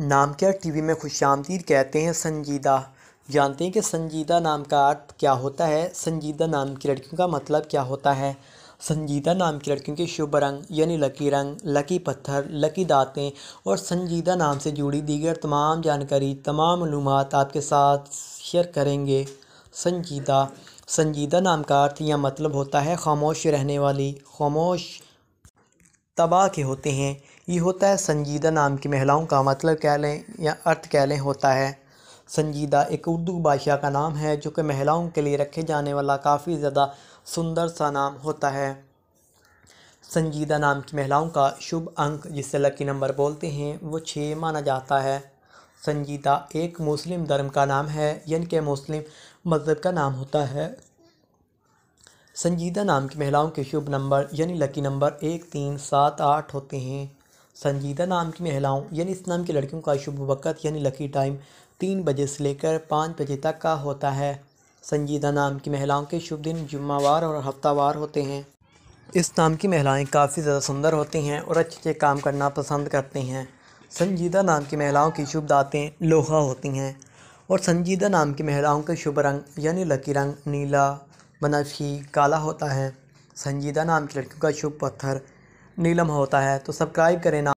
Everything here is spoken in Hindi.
नाम क्या टीवी में खुश आमदीद कहते हैं संजीदा जानते हैं कि संजीदा नाम का अर्थ क्या होता है संजीदा नाम की लड़कियों का मतलब क्या होता है संजीदा नाम की लड़कियों के शुभ रंग यानी लकी रंग लकी पत्थर लकी दांतें और संजीदा नाम से जुड़ी दीगर तमाम जानकारी तमाम मलूम आपके साथ शेयर करेंगे संजीदा संजीदा नाम का अर्थ या मतलब होता है खामोश रहने वाली खामोश तबाह के होते हैं ये होता है संजीदा नाम की महिलाओं का मतलब कह लें या अर्थ कह लें होता है संजीदा एक उर्दू भाषा का नाम है जो कि महिलाओं के लिए रखे जाने वाला काफ़ी ज़्यादा सुंदर सा नाम होता है संजीदा नाम की महिलाओं का शुभ अंक जिसे लकी नंबर बोलते हैं वो छः माना जाता है संजीदा एक मुस्लिम धर्म का नाम है यानी कि मुस्लिम मज़हब का नाम होता है संजीदा नाम की महिलाओं के शुभ नंबर यानी लकी नंबर एक तीन सात आठ होते हैं संजीदा नाम की महिलाओं यानी इस नाम की लड़कियों का शुभ वक़्त यानी लकी टाइम तीन बजे से लेकर पाँच बजे तक का होता है संजीदा नाम की महिलाओं के शुभ दिन जुम्मावार और हफ्तावार होते हैं इस नाम की महिलाएं काफ़ी ज़्यादा सुंदर होती हैं और अच्छे अच्छे काम करना पसंद करती हैं संजीदा नाम की महिलाओं की शुभ दातें लोहा होती हैं और संजीदा नाम की महिलाओं के शुभ रंग यानी लकी रंग नीला बनफी काला होता है संजीदा नाम की लड़कियों का शुभ पत्थर नीलम होता है तो सब्सक्राइब करें ना